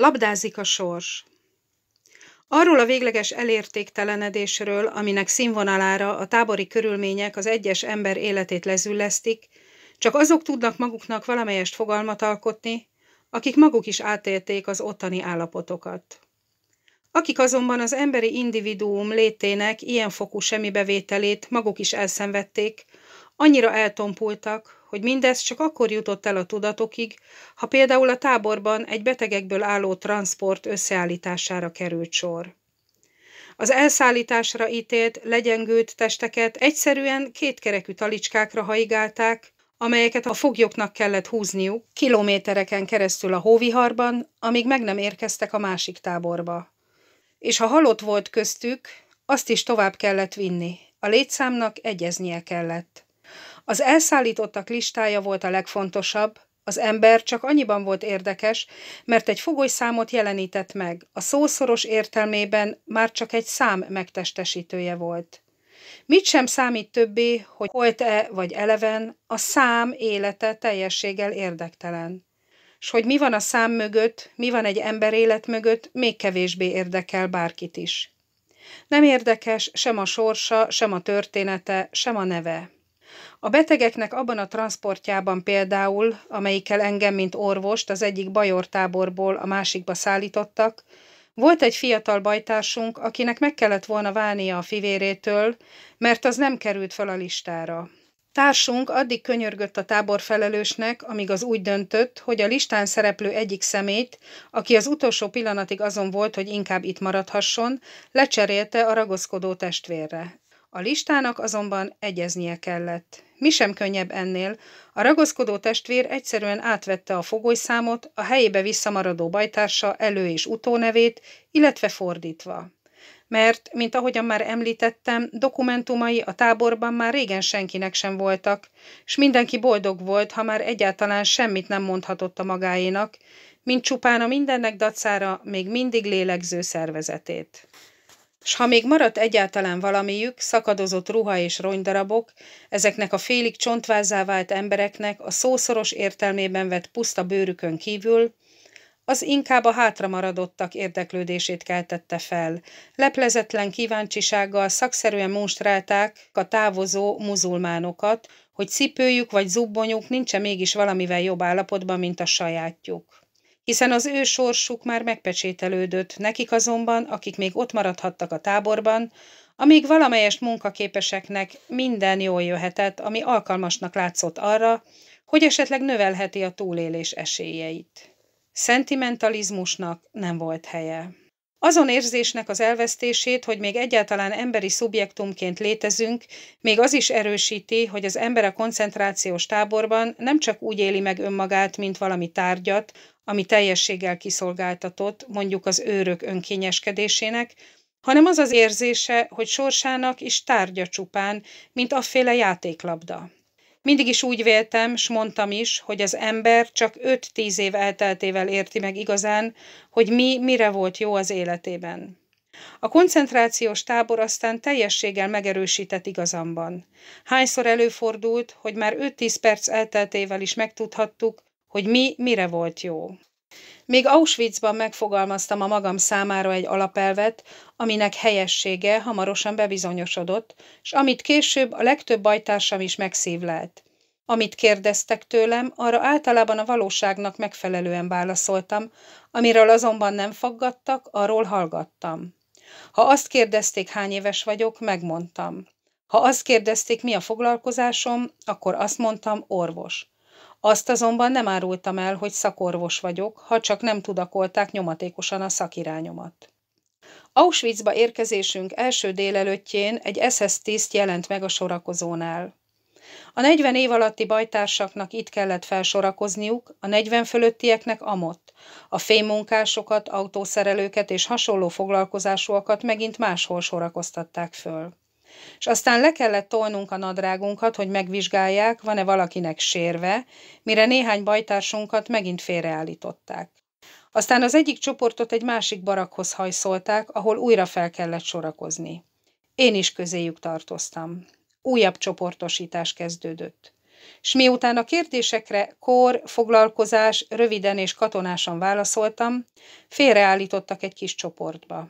Labdázik a sors. Arról a végleges elértéktelenedésről, aminek színvonalára a tábori körülmények az egyes ember életét lezüllesztik, csak azok tudnak maguknak valamelyest fogalmat alkotni, akik maguk is átélték az ottani állapotokat. Akik azonban az emberi individuum létének ilyen fokú semmibevételét maguk is elszenvedték, Annyira eltompultak, hogy mindez csak akkor jutott el a tudatokig, ha például a táborban egy betegekből álló transport összeállítására került sor. Az elszállításra ítélt, legyengült testeket egyszerűen kétkerekű talicskákra haigálták, amelyeket a foglyoknak kellett húzniuk kilométereken keresztül a hóviharban, amíg meg nem érkeztek a másik táborba. És ha halott volt köztük, azt is tovább kellett vinni, a létszámnak egyeznie kellett. Az elszállítottak listája volt a legfontosabb, az ember csak annyiban volt érdekes, mert egy fogolyszámot jelenített meg, a szószoros értelmében már csak egy szám megtestesítője volt. Mit sem számít többé, hogy holt-e vagy eleven, a szám élete teljességgel érdektelen. S hogy mi van a szám mögött, mi van egy ember élet mögött, még kevésbé érdekel bárkit is. Nem érdekes sem a sorsa, sem a története, sem a neve. A betegeknek abban a transportjában például, amelyikkel engem, mint orvost az egyik bajortáborból a másikba szállítottak, volt egy fiatal bajtársunk, akinek meg kellett volna válnia a fivérétől, mert az nem került fel a listára. Társunk addig könyörgött a táborfelelősnek, amíg az úgy döntött, hogy a listán szereplő egyik szemét, aki az utolsó pillanatig azon volt, hogy inkább itt maradhasson, lecserélte a ragoszkodó testvérre. A listának azonban egyeznie kellett. Mi sem könnyebb ennél, a ragaszkodó testvér egyszerűen átvette a fogolyszámot, a helyébe visszamaradó bajtársa elő- és utónevét, illetve fordítva. Mert, mint ahogyan már említettem, dokumentumai a táborban már régen senkinek sem voltak, és mindenki boldog volt, ha már egyáltalán semmit nem mondhatott a magáénak, mint csupán a mindennek dacára még mindig lélegző szervezetét s ha még maradt egyáltalán valamiük, szakadozott ruha és ronydarabok, ezeknek a félig csontvázzá vált embereknek a szószoros értelmében vett puszta bőrükön kívül, az inkább a hátramaradottak érdeklődését keltette fel. Leplezetlen kíváncsisággal szakszerűen monstrálták a távozó muzulmánokat, hogy cipőjük vagy zubbonyuk nincsen mégis valamivel jobb állapotban, mint a sajátjuk hiszen az ő sorsuk már megpecsételődött, nekik azonban, akik még ott maradhattak a táborban, amíg valamelyest munkaképeseknek minden jól jöhetett, ami alkalmasnak látszott arra, hogy esetleg növelheti a túlélés esélyeit. Szentimentalizmusnak nem volt helye. Azon érzésnek az elvesztését, hogy még egyáltalán emberi szubjektumként létezünk, még az is erősíti, hogy az ember a koncentrációs táborban nem csak úgy éli meg önmagát, mint valami tárgyat, ami teljességgel kiszolgáltatott, mondjuk az őrök önkényeskedésének, hanem az az érzése, hogy sorsának is tárgya csupán, mint afféle játéklabda. Mindig is úgy véltem, s mondtam is, hogy az ember csak 5-10 év elteltével érti meg igazán, hogy mi mire volt jó az életében. A koncentrációs tábor aztán teljességgel megerősített igazamban. Hányszor előfordult, hogy már 5-10 perc elteltével is megtudhattuk, hogy mi mire volt jó. Még Auschwitzban megfogalmaztam a magam számára egy alapelvet, aminek helyessége hamarosan bebizonyosodott, s amit később a legtöbb bajtársam is megszívlelt. Amit kérdeztek tőlem, arra általában a valóságnak megfelelően válaszoltam, amiről azonban nem faggattak, arról hallgattam. Ha azt kérdezték, hány éves vagyok, megmondtam. Ha azt kérdezték, mi a foglalkozásom, akkor azt mondtam, orvos. Azt azonban nem árultam el, hogy szakorvos vagyok, ha csak nem tudakolták nyomatékosan a szakirányomat. Auschwitzba érkezésünk első délelőttjén egy SS tiszt jelent meg a sorakozónál. A 40 év alatti bajtársaknak itt kellett felsorakozniuk, a 40 fölöttieknek amott, a fémmunkásokat, autószerelőket és hasonló foglalkozásúakat megint máshol sorakoztatták föl. És aztán le kellett tolnunk a nadrágunkat, hogy megvizsgálják, van-e valakinek sérve, mire néhány bajtársunkat megint félreállították. Aztán az egyik csoportot egy másik barakhoz hajszolták, ahol újra fel kellett sorakozni. Én is közéjük tartoztam. Újabb csoportosítás kezdődött. S miután a kérdésekre kor, foglalkozás, röviden és katonásan válaszoltam, félreállítottak egy kis csoportba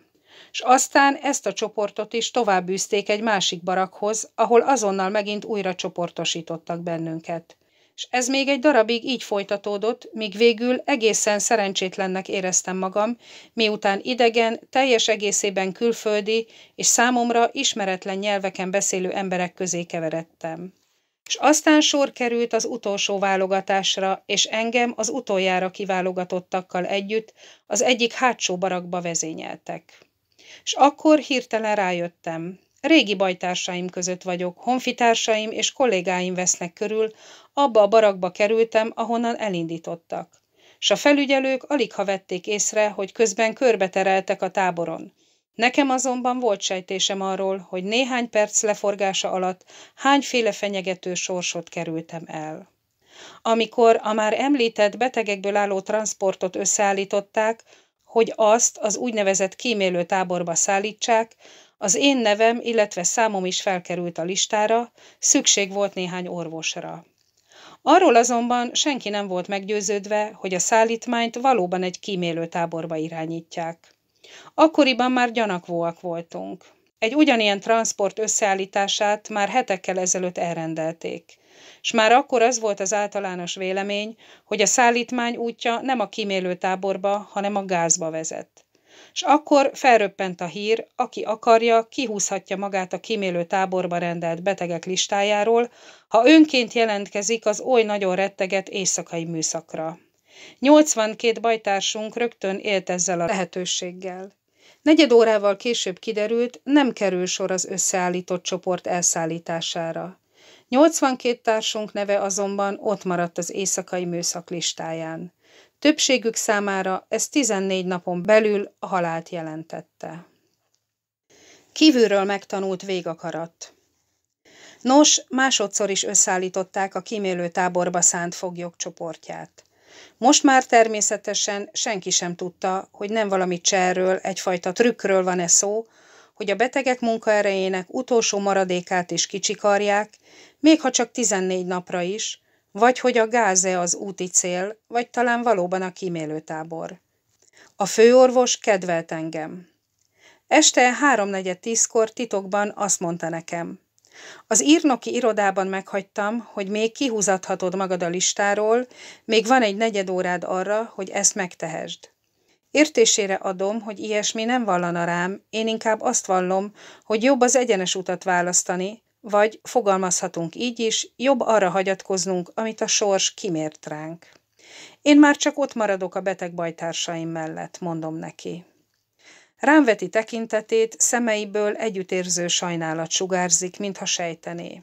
és aztán ezt a csoportot is továbbűzték egy másik barakhoz, ahol azonnal megint újra csoportosítottak bennünket. És ez még egy darabig így folytatódott, míg végül egészen szerencsétlennek éreztem magam, miután idegen, teljes egészében külföldi és számomra ismeretlen nyelveken beszélő emberek közé keveredtem és aztán sor került az utolsó válogatásra, és engem az utoljára kiválogatottakkal együtt az egyik hátsó barakba vezényeltek. És akkor hirtelen rájöttem. Régi bajtársaim között vagyok, honfitársaim és kollégáim vesznek körül, abba a barakba kerültem, ahonnan elindítottak. S a felügyelők alig ha vették észre, hogy közben körbetereltek a táboron. Nekem azonban volt sejtésem arról, hogy néhány perc leforgása alatt hányféle fenyegető sorsot kerültem el. Amikor a már említett betegekből álló transportot összeállították, hogy azt az úgynevezett kímélő táborba szállítsák, az én nevem, illetve számom is felkerült a listára, szükség volt néhány orvosra. Arról azonban senki nem volt meggyőződve, hogy a szállítmányt valóban egy kímélő táborba irányítják. Akkoriban már gyanakvóak voltunk. Egy ugyanilyen transport összeállítását már hetekkel ezelőtt elrendelték s már akkor az volt az általános vélemény, hogy a szállítmány útja nem a kimélő táborba, hanem a gázba vezet. És akkor felröppent a hír, aki akarja, kihúzhatja magát a kimélő táborba rendelt betegek listájáról, ha önként jelentkezik az oly nagyon retteget éjszakai műszakra. 82 bajtársunk rögtön élt ezzel a lehetőséggel. Negyed órával később kiderült, nem kerül sor az összeállított csoport elszállítására. 82 társunk neve azonban ott maradt az éjszakai műszak listáján. Többségük számára ez 14 napon belül a halált jelentette. Kívülről megtanult végakarat. Nos, másodszor is összeállították a kímélő táborba szánt foglyok csoportját. Most már természetesen senki sem tudta, hogy nem valami cserről, egyfajta trükkről van-e szó, hogy a betegek munkaerejének utolsó maradékát is kicsikarják, még ha csak 14 napra is, vagy hogy a gáze az úti cél, vagy talán valóban a kímélőtábor. A főorvos kedvelt engem. Este háromnegyed tízkor titokban azt mondta nekem. Az írnoki irodában meghagytam, hogy még kihúzathatod magad a listáról, még van egy negyed órád arra, hogy ezt megtehesd. Értésére adom, hogy ilyesmi nem vallana rám, én inkább azt vallom, hogy jobb az egyenes utat választani, vagy fogalmazhatunk így is, jobb arra hagyatkoznunk, amit a sors kimért ránk. Én már csak ott maradok a beteg bajtársaim mellett, mondom neki. Rám veti tekintetét, szemeiből együttérző sajnálat sugárzik, mintha sejtené.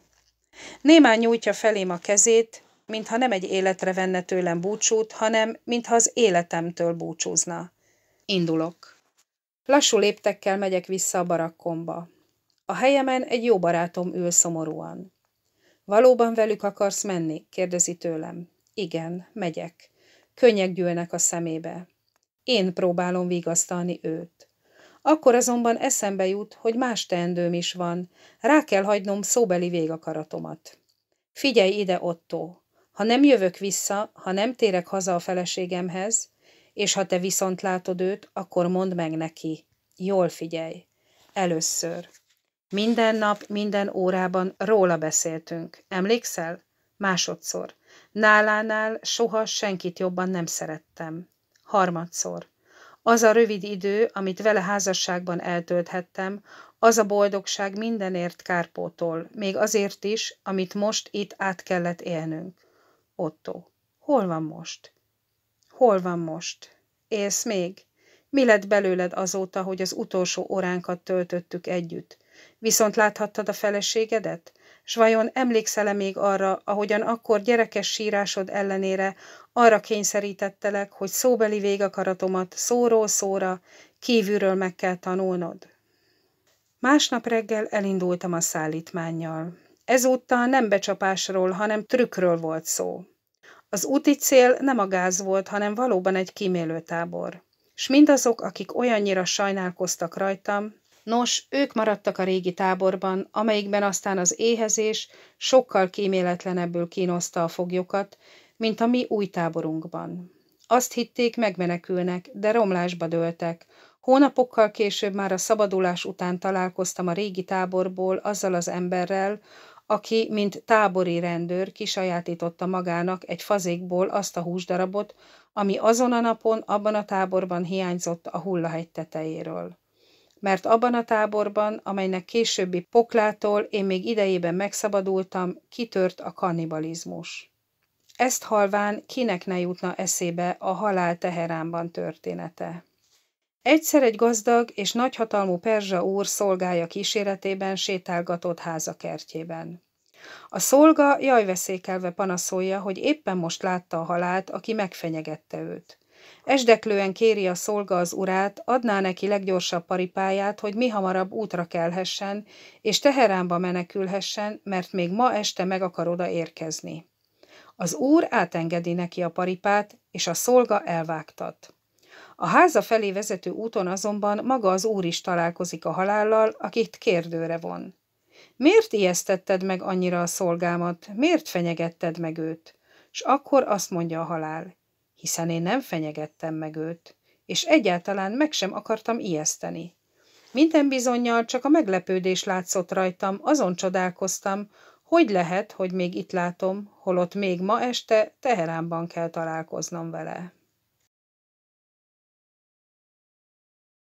Némán nyújtja felém a kezét, mintha nem egy életre venne tőlem búcsút, hanem mintha az életemtől búcsúzna. Indulok. Lassú léptekkel megyek vissza a barakkomba. A helyemen egy jó barátom ül szomorúan. Valóban velük akarsz menni? kérdezi tőlem. Igen, megyek. Könnyek gyűlnek a szemébe. Én próbálom vigasztalni őt. Akkor azonban eszembe jut, hogy más teendőm is van, rá kell hagynom szóbeli végakaratomat. Figyelj ide, Otto! Ha nem jövök vissza, ha nem térek haza a feleségemhez, és ha te viszont látod őt, akkor mondd meg neki. Jól figyelj. Először. Minden nap, minden órában róla beszéltünk. Emlékszel? Másodszor. Nálánál soha senkit jobban nem szerettem. Harmadszor. Az a rövid idő, amit vele házasságban eltölthettem, az a boldogság mindenért kárpótol, még azért is, amit most itt át kellett élnünk. Otto. Hol van most? Hol van most? Élsz még? Mi lett belőled azóta, hogy az utolsó óránkat töltöttük együtt? Viszont láthattad a feleségedet? S vajon emlékszel-e még arra, ahogyan akkor gyerekes sírásod ellenére arra kényszerítettelek, hogy szóbeli végakaratomat szóról szóra kívülről meg kell tanulnod? Másnap reggel elindultam a szállítmánnyal. Ezúttal nem becsapásról, hanem trükkről volt szó. Az úti cél nem a gáz volt, hanem valóban egy kímélőtábor. S mindazok, akik olyannyira sajnálkoztak rajtam, nos, ők maradtak a régi táborban, amelyikben aztán az éhezés sokkal kíméletlenebbül kínoszta a foglyokat, mint a mi új táborunkban. Azt hitték, megmenekülnek, de romlásba dőltek. Hónapokkal később már a szabadulás után találkoztam a régi táborból azzal az emberrel, aki, mint tábori rendőr kisajátította magának egy fazékból azt a húsdarabot, ami azon a napon abban a táborban hiányzott a hullahegy tetejéről. Mert abban a táborban, amelynek későbbi poklától én még idejében megszabadultam, kitört a kannibalizmus. Ezt halván kinek ne jutna eszébe a halál Teheránban története. Egyszer egy gazdag és nagyhatalmú perzsa úr szolgája kíséretében sétálgatott háza kertjében. A szolga jajveszékelve panaszolja, hogy éppen most látta a halált, aki megfenyegette őt. Esdeklően kéri a szolga az urát, adná neki leggyorsabb paripáját, hogy mi hamarabb útra kelhessen, és Teheránba menekülhessen, mert még ma este meg akar oda érkezni. Az úr átengedi neki a paripát, és a szolga elvágtat. A háza felé vezető úton azonban maga az úr is találkozik a halállal, akit kérdőre von. Miért ijesztetted meg annyira a szolgámat? Miért fenyegetted meg őt? S akkor azt mondja a halál, hiszen én nem fenyegettem meg őt, és egyáltalán meg sem akartam ijeszteni. Minden bizonyal csak a meglepődés látszott rajtam, azon csodálkoztam, hogy lehet, hogy még itt látom, holott még ma este Teheránban kell találkoznom vele.